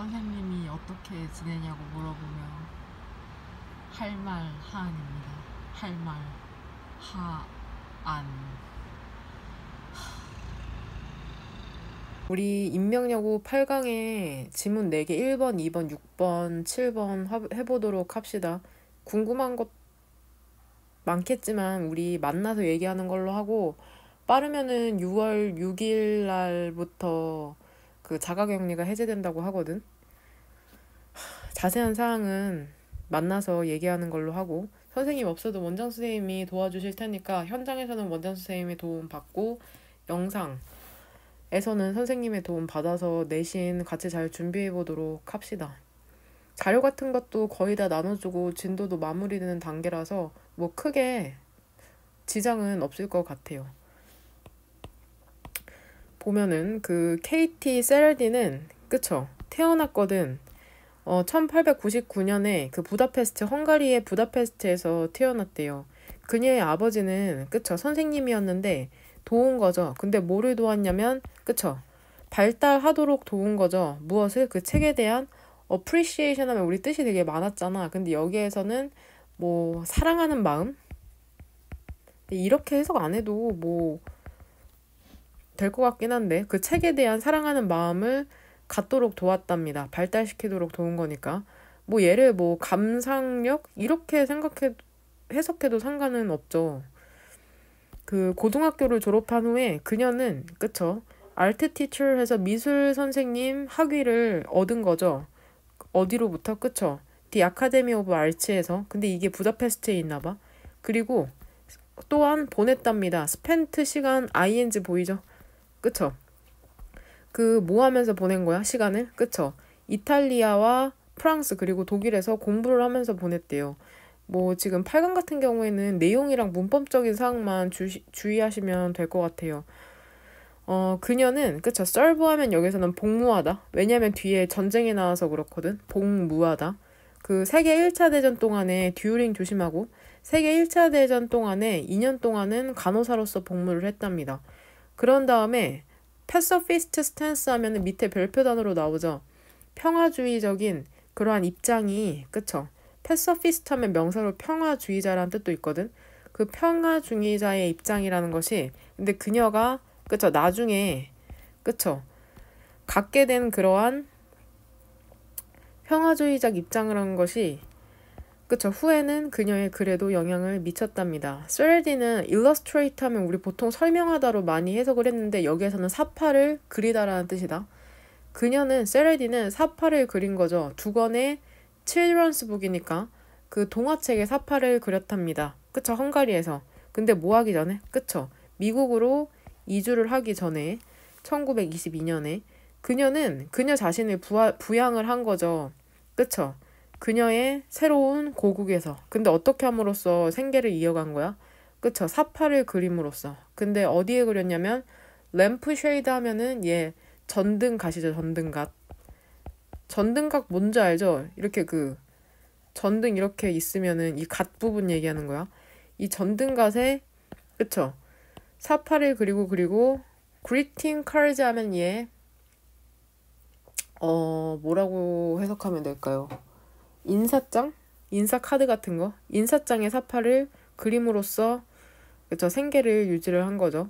선생님이 어떻게 지내냐고 물어보면 할 말 하안입니다. 할 말 하안. 우리 인명여고 8강에 지문 4개 1번, 2번, 6번, 7번 해보도록 합시다. 궁금한 것 많겠지만 우리 만나서 얘기하는 걸로 하고 빠르면은 6월 6일 날부터 그 자가격리가 해제된다고 하거든. 자세한 사항은 만나서 얘기하는 걸로 하고 선생님 없어도 원장 선생님이 도와주실 테니까 현장에서는 원장 선생님의 도움 받고 영상에서는 선생님의 도움 받아서 내신 같이 잘 준비해 보도록 합시다. 자료 같은 것도 거의 다 나눠주고 진도도 마무리되는 단계라서 뭐 크게 지장은 없을 것 같아요. 보면은 그 KT 세르디는 그쵸 태어났거든 어 1899년에 그 부다페스트 헝가리의 부다페스트에서 태어났대요. 그녀의 아버지는 그쵸 선생님이었는데 도운 거죠. 근데 뭐를 도왔냐면 그쵸 발달하도록 도운 거죠. 무엇을 그 책에 대한 어 p 리시에이션 하면 우리 뜻이 되게 많았잖아. 근데 여기에서는 뭐 사랑하는 마음 이렇게 해석 안 해도 뭐 될것 같긴 한데 그 책에 대한 사랑하는 마음을 갖도록 도왔답니다. 발달시키도록 도운 거니까. 뭐 얘를 뭐 감상력 이렇게 생각해 해석해도 상관은 없죠. 그 고등학교를 졸업한 후에 그녀는 그쵸 알트 티처 해서 미술 선생님 학위를 얻은 거죠. 어디로부터 그쵸? 디 아카데미 오브 알츠에서 근데 이게 부다페스트에 있나 봐. 그리고 또한 보냈답니다. 스펜트 시간 ing 보이죠? 그쵸? 그뭐 하면서 보낸 거야? 시간을? 그쵸? 이탈리아와 프랑스 그리고 독일에서 공부를 하면서 보냈대요. 뭐 지금 8강 같은 경우에는 내용이랑 문법적인 사항만 주, 주의하시면 될 것 같아요. 어, 그녀는 그쵸 썰브하면 여기서는 복무하다. 왜냐면 뒤에 전쟁이 나와서 그렇거든. 복무하다. 그 세계 1차 대전 동안에 듀링 조심하고 세계 1차 대전 동안에 2년 동안은 간호사로서 복무를 했답니다. 그런 다음에 패서피스트 스탠스 하면 밑에 별표 단어로 나오죠. 평화주의적인 그러한 입장이 그쵸? 패서피스트 하면 명사로 평화주의자라는 뜻도 있거든. 그 평화주의자의 입장이라는 것이 근데 그녀가 그쵸 나중에 그쵸 갖게 된 그러한 평화주의적 입장이라는 것이 그쵸. 후에는 그녀의 글에도 영향을 미쳤답니다. 스레디는 일러스트레이터 하면 우리 보통 설명하다로 많이 해석을 했는데 여기에서는 사파를 그리다라는 뜻이다. 그녀는 세레디는 사파를 그린 거죠. 두 권의 칠드런스 북이니까 그 동화책에 사파를 그렸답니다. 그쵸. 헝가리에서. 근데 뭐 하기 전에? 그쵸. 미국으로 이주를 하기 전에 1922년에 그녀는 그녀 자신을 부하, 부양을 한 거죠. 그쵸. 그녀의 새로운 고국에서 근데 어떻게 함으로써 생계를 이어간 거야? 그쵸 사파를 그림으로써 근데 어디에 그렸냐면 램프 쉐이드 하면은 예 전등 가시죠 전등 갓 전등 각 뭔지 알죠? 이렇게 그 전등 이렇게 있으면은 이 갓 부분 얘기하는 거야 이 전등 갓에 그쵸 사파를 그리고 그리고 그리팅 카즈 하면 예어 뭐라고 해석하면 될까요? 인사장? 인사카드 같은 거? 인사장의 사파를 그림으로써 그쵸, 생계를 유지를 한 거죠.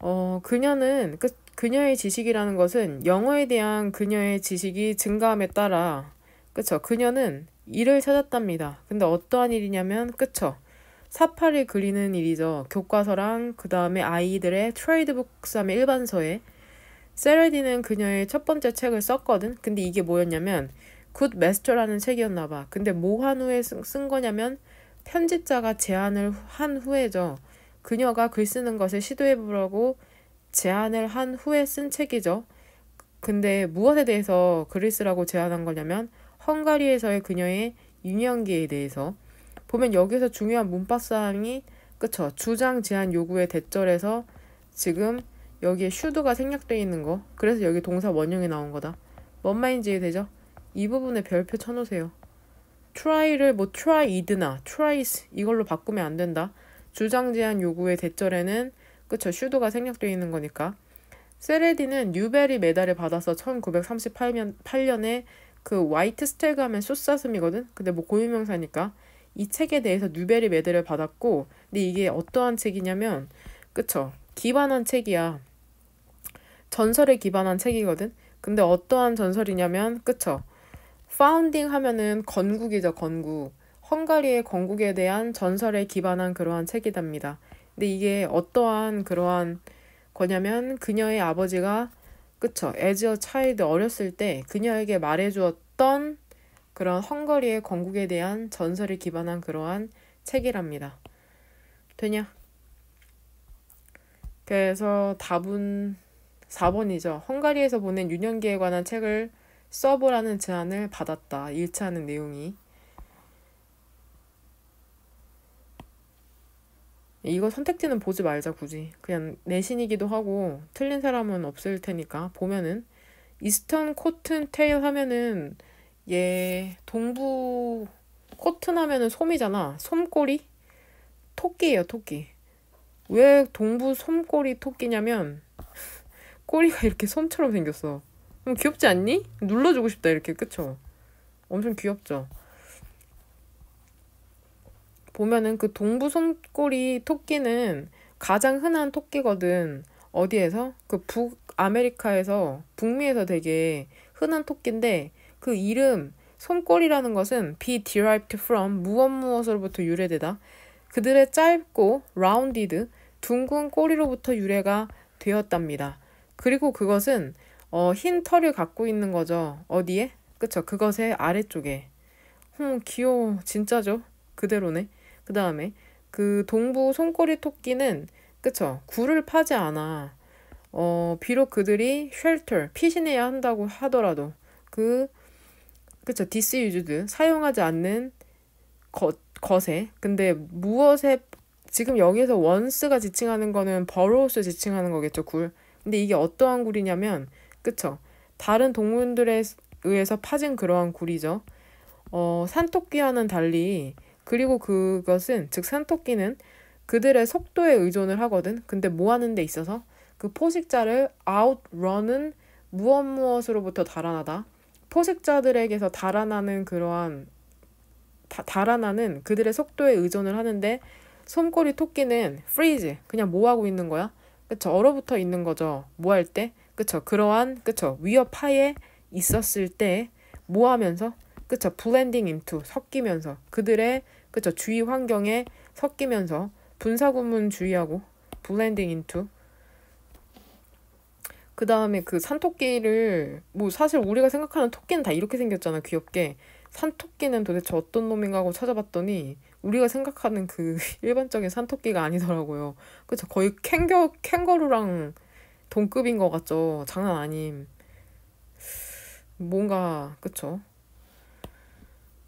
어, 그녀는, 그, 그녀의 지식이라는 것은 영어에 대한 그녀의 지식이 증가함에 따라, 그쵸, 그녀는 일을 찾았답니다. 근데 어떠한 일이냐면, 그쵸, 사파를 그리는 일이죠. 교과서랑, 그 다음에 아이들의 트레이드북 3의 일반서에, 세레디는 그녀의 첫 번째 책을 썼거든. 근데 이게 뭐였냐면, 굿 메스처라는 책이었나 봐. 근데 뭐한 후에 쓴, 거냐면 편집자가 제안을 한 후에죠. 그녀가 글 쓰는 것을 시도해보라고 제안을 한 후에 쓴 책이죠. 근데 무엇에 대해서 글을 쓰라고 제안한 거냐면 헝가리에서의 그녀의 유년기에 대해서 보면 여기서 중요한 문법 사항이 그쵸 주장 제한 요구의대절에서 지금 여기에 슈드가 생략되어 있는 거 그래서 여기 동사 원형이 나온 거다 뭔 말인지 이해되죠? 이 부분에 별표 쳐놓으세요. try를 뭐 tryed나 tries 이걸로 바꾸면 안 된다. 주장 제한 요구의 대절에는 그쵸 슈도가 생략되어 있는 거니까. 세레디는 뉴베리 메달을 받아서 1938년 에그 화이트 스텔그 하면 숫사슴이거든. 근데 뭐 고유명사니까 이 책에 대해서 뉴베리 메달을 받았고 근데 이게 어떠한 책이냐면 그쵸 기반한 책이야. 전설에 기반한 책이거든. 근데 어떠한 전설이냐면 그쵸 파운딩 하면은 건국이죠, 건국. 헝가리의 건국에 대한 전설에 기반한 그러한 책이답니다. 근데 이게 어떠한 그러한 거냐면 그녀의 아버지가 그쵸 에즈어 차일드 어렸을 때 그녀에게 말해주었던 그런 헝가리의 건국에 대한 전설에 기반한 그러한 책이랍니다. 되냐? 그래서 답은 4번이죠. 헝가리에서 보낸 유년기에 관한 책을 써보라는 제안을 받았다. 일치하는 내용이. 이거 선택지는 보지 말자 굳이 그냥 내신이기도 하고 틀린 사람은 없을 테니까 보면은 이스턴 코튼 테일 하면은 얘 동부 코튼 하면은 솜이잖아 솜꼬리 토끼예요 토끼 왜 동부 솜꼬리 토끼냐면 꼬리가 이렇게 솜처럼 생겼어 귀엽지 않니? 눌러주고 싶다 이렇게 그쵸? 엄청 귀엽죠? 보면은 그 동부 손꼬리 토끼는 가장 흔한 토끼거든 어디에서? 그 북아메리카에서 북미에서 되게 흔한 토끼인데 그 이름 손꼬리라는 것은 be derived from 무엇 무엇으로부터 유래되다 그들의 짧고 라운디드 둥근 꼬리로부터 유래가 되었답니다. 그리고 그것은 어, 흰 털을 갖고 있는 거죠. 어디에? 그쵸. 그것의 아래쪽에. 음, 귀여워. 진짜죠? 그대로네. 그 다음에 그 동부 손꼬리 토끼는 그쵸. 굴을 파지 않아. 어, 비록 그들이 쉘터, 피신해야 한다고 하더라도 그 그쵸. 디스유즈드, 사용하지 않는 것, 것에. 근데 무엇에 지금 여기에서 원스가 지칭하는 거는 버로우스 지칭하는 거겠죠, 굴. 근데 이게 어떠한 굴이냐면 그쵸? 다른 동물들에 의해서 파진 그러한 굴이죠. 어, 산토끼와는 달리 그리고 그것은 즉 산토끼는 그들의 속도에 의존을 하거든. 근데 뭐 하는 데 있어서 그 포식자를 outrun은 무엇 무엇으로부터 달아나다. 포식자들에게서 달아나는 그러한 다, 달아나는 그들의 속도에 의존을 하는데 솜꼬리 토끼는 freeze 그냥 뭐 하고 있는 거야? 그쵸 얼어붙어 있는 거죠. 뭐 할 때? 그쵸 그러한 그쵸 위협 하에 있었을 때 뭐 하면서 그쵸 블렌딩 인투 섞이면서 그들의 그쵸 주위 환경에 섞이면서 분사구문 주의하고 블렌딩 인투 그 다음에 그 산토끼를 뭐 사실 우리가 생각하는 토끼는 다 이렇게 생겼잖아 귀엽게 산토끼는 도대체 어떤 놈인가 하고 찾아봤더니 우리가 생각하는 그 일반적인 산토끼가 아니더라고요 그쵸 거의 캥겨 캥거루랑 동급인 것 같죠? 장난 아님. 뭔가, 그쵸?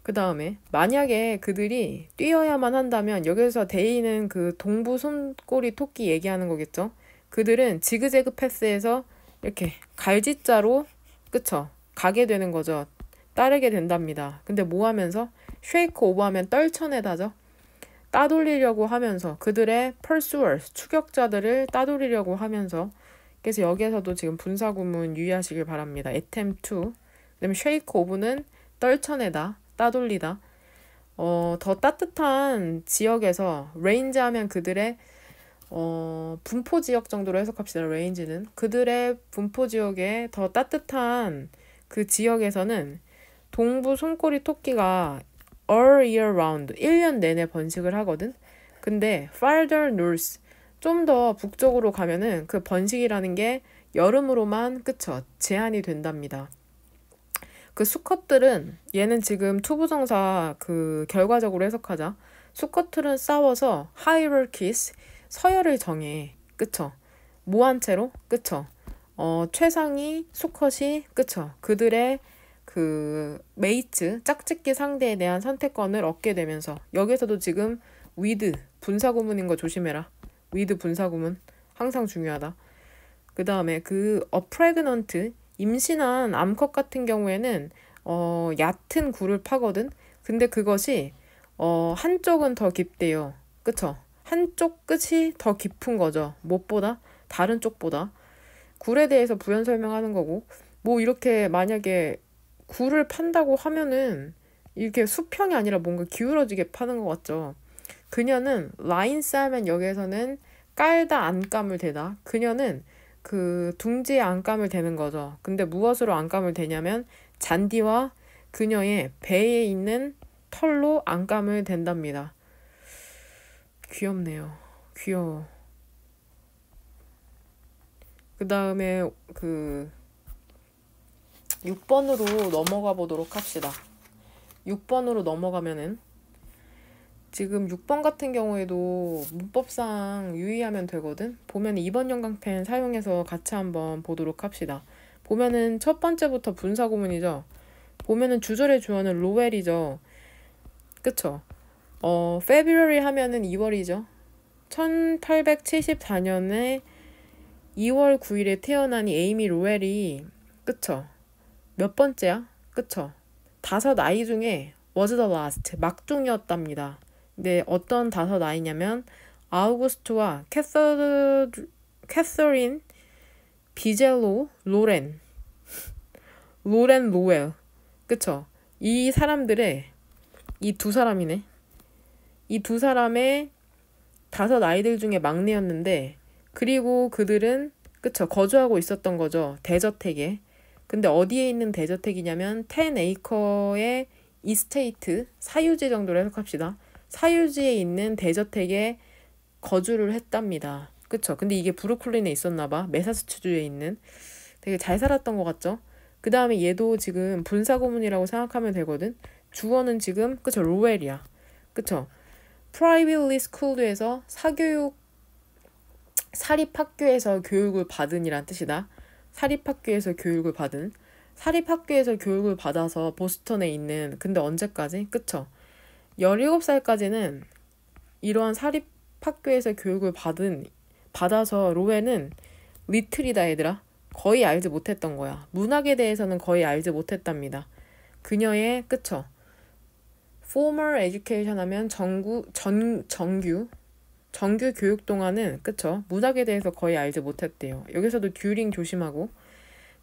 그 다음에, 만약에 그들이 뛰어야만 한다면, 여기서 데이는 그 동부 손꼬리 토끼 얘기하는 거겠죠? 그들은 지그재그 패스에서 이렇게 갈짓자로, 그쵸? 가게 되는 거죠. 따르게 된답니다. 근데 뭐 하면서? 쉐이크 오버하면 떨쳐내다죠. 따돌리려고 하면서 그들의 펄스월 추격자들을 따돌리려고 하면서 그래서 여기에서도 지금 분사 구문 유의하시길 바랍니다. a t t 그다음에 shake o 떨쳐내다, 따돌리다. 어, 더 따뜻한 지역에서 레인지 하면 그들의 어, 분포 지역 정도로 해석합시다. 레인지는 그들의 분포 지역에 더 따뜻한 그 지역에서는 동부 손꼬리 토끼가 all year round 1년 내내 번식을 하거든. 근데 farther north 좀더 북쪽으로 가면은 그 번식이라는 게 여름으로만 그쳐 제한이 된답니다. 그 수컷들은 얘는 지금 투부정사 그 결과적으로 해석하자 수컷들은 싸워서 하이럴키스 서열을 정해 그쵸 모한 채로 그쵸 어 최상위 수컷이 그쵸 그들의 그 메이츠 짝짓기 상대에 대한 선택권을 얻게 되면서 여기서도 지금 위드 분사 구문인 거 조심해라 위드 분사구문 항상 중요하다. 그 다음에 그 어프레그넌트 임신한 암컷 같은 경우에는 어, 얕은 굴을 파거든. 근데 그것이 어, 한쪽은 더 깊대요. 그쵸? 한쪽 끝이 더 깊은 거죠. 무엇보다 다른 쪽보다 굴에 대해서 부연 설명하는 거고 뭐 이렇게 만약에 굴을 판다고 하면은 이렇게 수평이 아니라 뭔가 기울어지게 파는 것 같죠. 그녀는 라인 싸면 여기에서는 깔다 안감을 대다. 그녀는 그 둥지에 안감을 대는 거죠. 근데 무엇으로 안감을 대냐면 잔디와 그녀의 배에 있는 털로 안감을 댄답니다. 귀엽네요. 귀여워. 그 다음에 그 6번으로 넘어가 보도록 합시다. 6번으로 넘어가면은 지금 6번 같은 경우에도 문법상 유의하면 되거든. 보면 2번 영광펜 사용해서 같이 한번 보도록 합시다. 보면은 첫 번째부터 분사고문이죠. 보면은 주절의 주어는 로웰이죠. 그쵸? 어, February 하면은 2월이죠. 1874년에 2월 9일에 태어난 에이미 로웰이 그쵸? 몇 번째야? 그쵸? 다섯 아이 중에 was the last, 막중이었답니다. 네, 어떤 다섯 아이냐면 아우구스트와 캐서, 캐서린 비젤로 로렌 로렌 로웰 그쵸? 이 사람들의 이 두 사람이네 이 두 사람의 다섯 아이들 중에 막내였는데 그리고 그들은 그쵸 거주하고 있었던 거죠 대저택에 근데 어디에 있는 대저택이냐면 텐에이커의 이스테이트 사유지 정도로 해석합시다 사유지에 있는 대저택에 거주를 했답니다. 그쵸? 근데 이게 브루클린에 있었나봐. 메사추세츠주에 있는. 되게 잘 살았던 것 같죠? 그 다음에 얘도 지금 분사고문이라고 생각하면 되거든? 주어는 지금, 그쵸? 로웰이야. 그쵸? 프라이빗리 스쿨드에서 사교육, 사립학교에서 교육을 받은이란 뜻이다. 사립학교에서 교육을 받은. 사립학교에서 교육을 받아서 보스턴에 있는, 근데 언제까지? 그쵸? 1 7 살까지는 이러한 사립학교에서 교육을 받은 받아서 로에는 리틀이다 얘들아 거의 알지 못했던 거야. 문학에 대해서는 거의 알지 못했답니다. 그녀의 그쵸? formal education 하면 정구 전 정규 정규 교육 동안은 그쵸? 문학에 대해서 거의 알지 못했대요. 여기서도 듀링 조심하고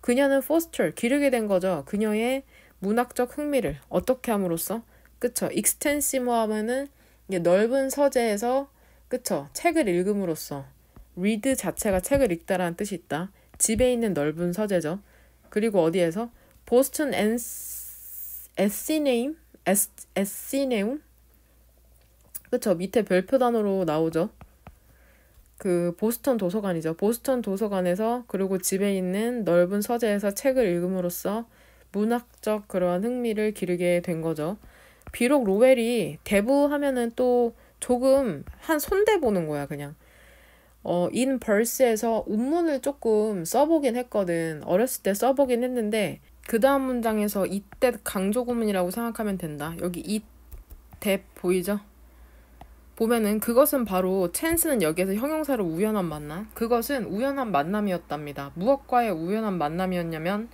그녀는 포스터 기르게 된 거죠. 그녀의 문학적 흥미를 어떻게 함으로써 그쵸? 익스텐시브 하면은 넓은 서재에서 그쵸? 책을 읽음으로써 r 드 자체가 책을 읽다라는 뜻이 있다. 집에 있는 넓은 서재죠. 그리고 어디에서 보스턴 에시네임 에시네움 그쵸 밑에 별표 단으로 나오죠. 그 보스턴 도서관이죠. 보스턴 도서관에서 그리고 집에 있는 넓은 서재에서 책을 읽음으로써 문학적 그러한 흥미를 기르게 된 거죠. 비록 로웰이 대부 하면은 또 조금 한 손대 보는 거야 그냥. 어, 인 벌스에서 운문을 조금 써보긴 했거든. 어렸을 때 써보긴 했는데 그 다음 문장에서 이때 강조 구문이라고 생각하면 된다. 여기 이 대 보이죠? 보면은 그것은 바로 찬스는 여기에서 형용사로 우연한 만남. 그것은 우연한 만남이었답니다. 무엇과의 우연한 만남이었냐면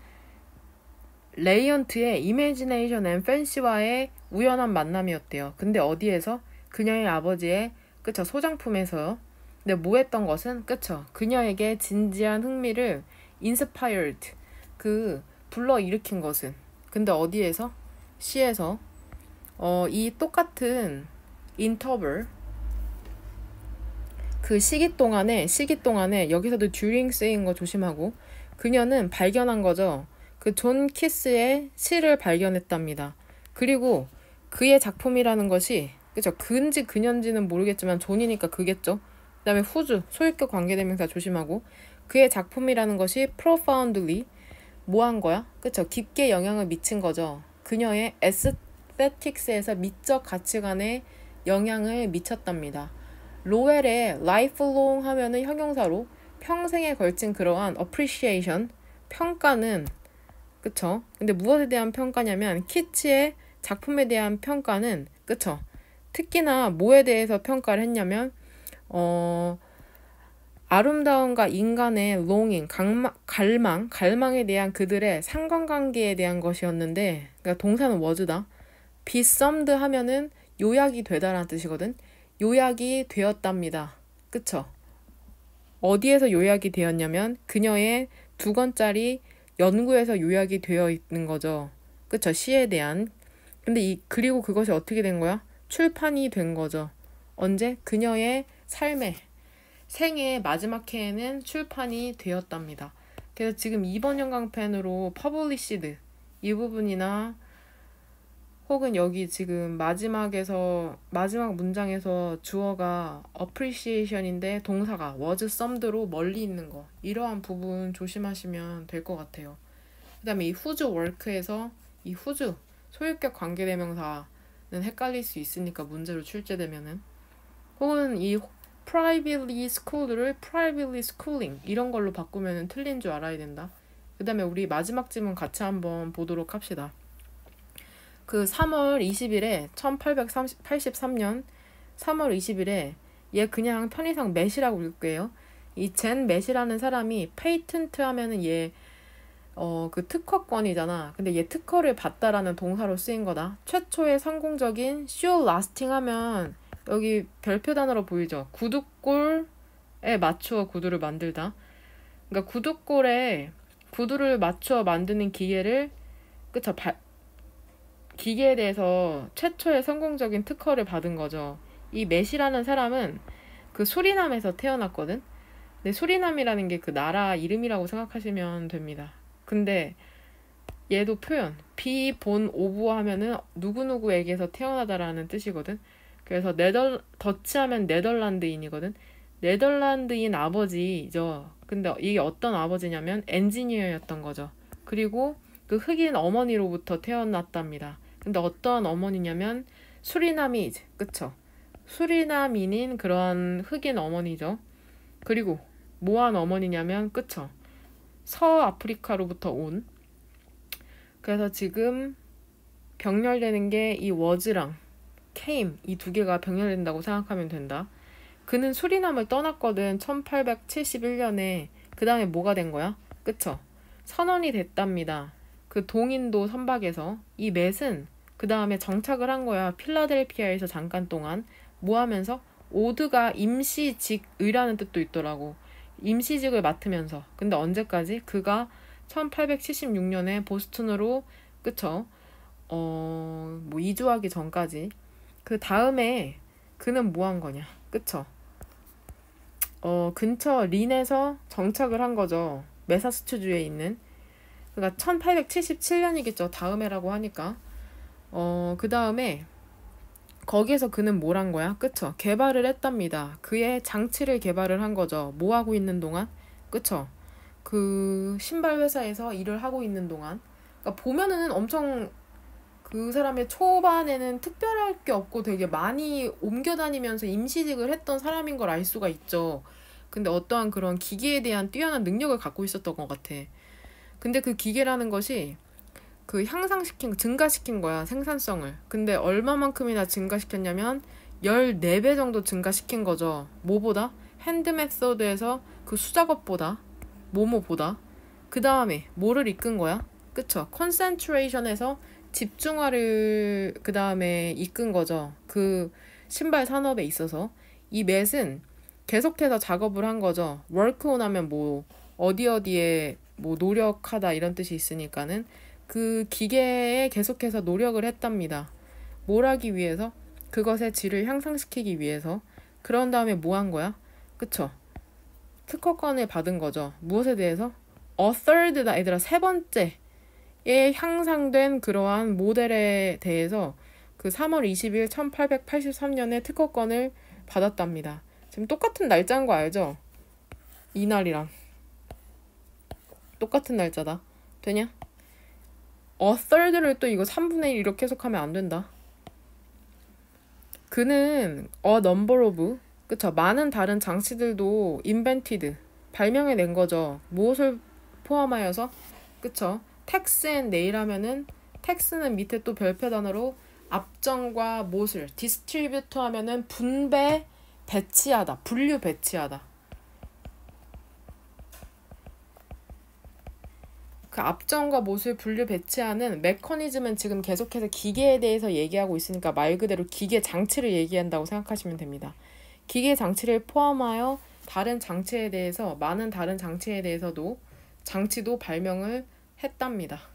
레이언트의 이미지네이션 앤 팬시와의 우연한 만남이었대요. 근데 어디에서? 그녀의 아버지의 그쵸 소장품에서요. 근데 뭐 했던 것은 그쵸 그녀에게 진지한 흥미를 inspired 그 불러 일으킨 것은 근데 어디에서? 시에서 어, 이 똑같은 인터벌 그 시기 동안에 시기 동안에 여기서도 during 쓰인 거 조심하고 그녀는 발견한 거죠. 그 존 키스의 시를 발견했답니다. 그리고 그의 작품이라는 것이 그죠 근지 근현지는 모르겠지만 존이니까 그겠죠. 그다음에 후즈 소유격 관계대명사 조심하고 그의 작품이라는 것이 profoundly 뭐한 거야? 그쵸 깊게 영향을 미친 거죠. 그녀의 에스테틱스에서 미적 가치관에 영향을 미쳤답니다. 로웰의 life long 하면은 형용사로 평생에 걸친 그러한 appreciation 평가는 그쵸 근데 무엇에 대한 평가냐면 키치의 작품에 대한 평가는 그쵸 특히나 뭐에 대해서 평가를 했냐면 어 아름다움과 인간의 롱인 강마, 갈망 갈망에 대한 그들의 상관관계에 대한 것이었는데 그러니까 동사는 워즈다 비썸드 하면은 요약이 되다라는 뜻이거든 요약이 되었답니다 그쵸 어디에서 요약이 되었냐면 그녀의 두 권짜리 연구에서 요약이 되어 있는 거죠 그쵸 시에 대한 근데 이 그리고 그것이 어떻게 된 거야? 출판이 된 거죠. 언제 그녀의 삶의 생애 마지막 해에는 출판이 되었답니다. 그래서 지금 2번 영광펜으로 퍼블리시드 이 부분이나 혹은 여기 지금 마지막에서 마지막 문장에서 주어가 appreciation인데 동사가 was sumed로 멀리 있는 거 이러한 부분 조심하시면 될 것 같아요. 그 다음에 이 후즈 워크에서 이 후즈 소유격 관계대명사는 헷갈릴 수 있으니까 문제로 출제되면은 혹은 이 privately school를 privately schooling 이런 걸로 바꾸면 은 틀린 줄 알아야 된다. 그 다음에 우리 마지막 질문 같이 한번 보도록 합시다. 그 3월 20일에 1883년 3월 20일에 얘 그냥 편의상 매시라고읽게요이젠매시라는 사람이 페이튼트 하면은 얘 어, 그 특허권이잖아. 근데 얘 특허를 받다라는 동사로 쓰인 거다. 최초의 성공적인 쇼 라스팅 하면 여기 별표 단어로 보이죠. 구두골에 맞추어 구두를 만들다. 그러니까 구두골에 구두를 맞추어 만드는 기계를 그쵸 바, 기계에 대해서 최초의 성공적인 특허를 받은 거죠. 이 메시라는 사람은 그 수리남에서 태어났거든. 근데 수리남이라는 게 그 나라 이름이라고 생각하시면 됩니다. 근데 얘도 표현 비 본 오브 하면은 누구누구에게서 태어나다라는 뜻이거든. 그래서 네덜 더치 하면 네덜란드인이거든. 네덜란드인 아버지죠. 근데 이게 어떤 아버지냐면 엔지니어였던 거죠. 그리고 그 흑인 어머니로부터 태어났답니다. 근데 어떤 어머니냐면 수리남이 이제 그쵸? 수리남인인 그런 흑인 어머니죠. 그리고 모한 어머니냐면 그쵸? 서아프리카로부터 온 그래서 지금 병렬되는 게 이 워즈랑 케임 이 두 개가 병렬된다고 생각하면 된다. 그는 수리남을 떠났거든 1871년에 그 다음에 뭐가 된 거야? 그쵸? 선원이 됐답니다. 그 동인도 선박에서 이 맷은 그 다음에 정착을 한 거야. 필라델피아에서 잠깐 동안 뭐 하면서 오드가 임시직의라는 뜻도 있더라고. 임시직을 맡으면서 근데 언제까지 그가 1876년에 보스턴으로 그쵸 어뭐 이주하기 전까지 그 다음에 그는 뭐 한 거냐 그쵸 어 근처 린에서 정착을 한 거죠 메사스추주에 있는 그러니까 1877년이겠죠 다음에라고 하니까 어 그 다음에 거기에서 그는 뭘 한 거야? 그쵸? 개발을 했답니다. 그의 장치를 개발을 한 거죠. 뭐 하고 있는 동안? 그쵸? 그 신발 회사에서 일을 하고 있는 동안. 그러니까 보면은 엄청 그 사람의 초반에는 특별할 게 없고 되게 많이 옮겨 다니면서 임시직을 했던 사람인 걸 알 수가 있죠. 근데 어떠한 그런 기계에 대한 뛰어난 능력을 갖고 있었던 것 같아. 근데 그 기계라는 것이 그 향상시킨 증가시킨 거야 생산성을 근데 얼마만큼이나 증가시켰냐면 14배 정도 증가시킨 거죠 뭐보다 핸드 메소드에서 그 수작업보다 뭐뭐보다 그 다음에 뭐를 이끈 거야 그쵸 컨센트레이션에서 집중화를 그 다음에 이끈 거죠 그 신발 산업에 있어서 이 맷은 계속해서 작업을 한 거죠. 워크온 하면 뭐 어디 어디에 뭐 노력하다 이런 뜻이 있으니까는 그 기계에 계속해서 노력을 했답니다. 뭘 하기 위해서? 그것의 질을 향상시키기 위해서. 그런 다음에 뭐 한 거야? 그쵸? 특허권을 받은 거죠. 무엇에 대해서? 어 third다 얘들아 세 번째에 향상된 그러한 모델에 대해서 그 3월 20일 1883년에 특허권을 받았답니다. 지금 똑같은 날짜인 거 알죠? 이날이랑 똑같은 날짜다. 되냐? 어썰들을 또 이거 3분의 1 이렇게 해석하면 안 된다. 그는 어 넘버 오브 그쵸 많은 다른 장치들도 인벤티드 발명해낸 거죠. 무엇을 포함하여서 그쵸 텍스 앤 네일 하면은 텍스는 밑에 또 별표 단어로 앞정과 모슬 디스트리뷰터 하면은 분배 배치하다 분류 배치하다 그 앞전과 모습을 분류 배치하는 메커니즘은 지금 계속해서 기계에 대해서 얘기하고 있으니까 말 그대로 기계 장치를 얘기한다고 생각하시면 됩니다. 기계 장치를 포함하여 다른 장치에 대해서 많은 다른 장치에 대해서도 장치도 발명을 했답니다.